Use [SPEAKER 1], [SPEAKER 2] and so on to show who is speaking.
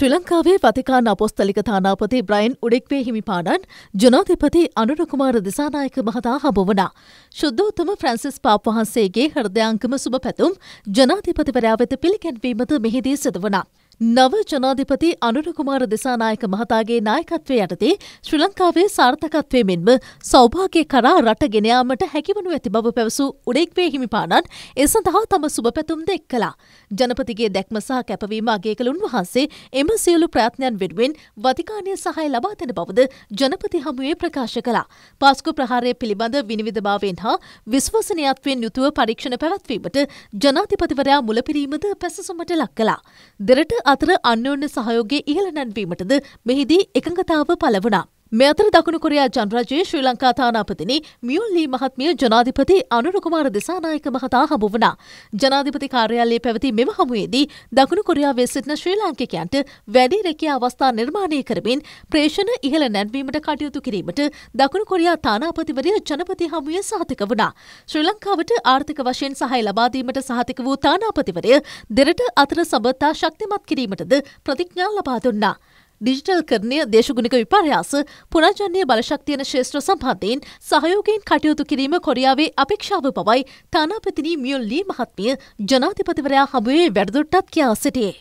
[SPEAKER 1] ශ්‍රී ලංකාවේ වතිකාන අපොස්තලික තානාපති බ්‍රයින් උඩෙක්වේ හිමිපාණන් ජනාධිපති අනුරකුමාර දිසානායක මහතා හබවනා. ශුද්ධෝතම ෆ්‍රන්සිස් පාප් වහන්සේගේ හෘදයාංකම සුභ පැතුම් ජනාධිපතිවරයා වෙත පිළිකැන්වීමද මෙහිදී සිදුවනා. නව ජනාධිපති අනුරකුමාර දෙසානායක මහතාගේ නායකත්වය යටතේ ශ්‍රී ලංකාවේ සාර්ථකත්වය මෙන්ම සෞභාග්‍ය කරා රට ගෙනයාමට හැකිවනු ඇති බව පැවසූ උඩෙක්වේ හිමිපාණන් ඒ සඳහා තම සුබ පැතුම්ද එක් කලා. ජනපතිගේ දැක්ම සහ කැපවීම අගේ කළ උන්වහන්සේ එම සියලු ප්‍රාත්ඥයන් වෙනුවෙන් වතිකානය සහය ලබා දෙන බවද ජනපති හමුවේ ප්‍රකාශ කළා. පාස්කු ප්‍රහාරය පිළිබඳ විනිවිධභාවෙන් හා විශ්වසනයත්වෙන් යුතුව පරීක්ෂණ පැවැත්වීමට ජනාතිපතිවරයා මුලපිරීමද පැසසුමට ලක් කලා. දෙරට අතර අන්‍යෝන්‍ය සහයෝගයේ ඉහළ නැන්වීමටද මෙහිදී එකඟතාව පළ වුණා. මේ අතර දකුණු කොරියා ජනරජයේ ශ්‍රී ලංකා තානාපතිනි මියුල් ලී මහත්මිය ජනාධිපති අනුරකුමාර දිසානායක මහතා හමු වුණා. ජනාධිපති කාර්යාලයේ පැවති මෙම හමුවේදී දකුණු කොරියාවේ සිටින ශ්‍රී ලාංකිකයන්ට වැඩි රැකියා අවස්ථා නිර්මාණය කරමින් ප්‍රේෂණ ඉහළ නැන්වීමට කටයුතු කිරීමට දකුණු කොරියා තානාපතිවරිය ජනපති හමුවේ සහතික වුණා. ශ්‍රී ලංකාවට ආර්ථික වශයෙන් සහාය ලබා දීමට සහතික වූ තානාපතිවරය දෙරට අතර සබඳතා ශක්තිමත් කිරීමටද ප්‍රතිඥා ලබා දුන්නා. ඩිජිටල් කරණය දේශගුණික විපර්යාස පුරාජන්‍ය බලශක්තියන ශේෂත්‍ර සම්පන්ධයෙන් සහයෝගයෙන් කටයුතු කිරීම කොරියාවේ අපේක්ෂාව පවයි තානාපතිනී මියුල්ලී මහත්මිය ජනාධිපතිවරයා හමුවේ වැඩදුට්ටත් කියා සිටියේ.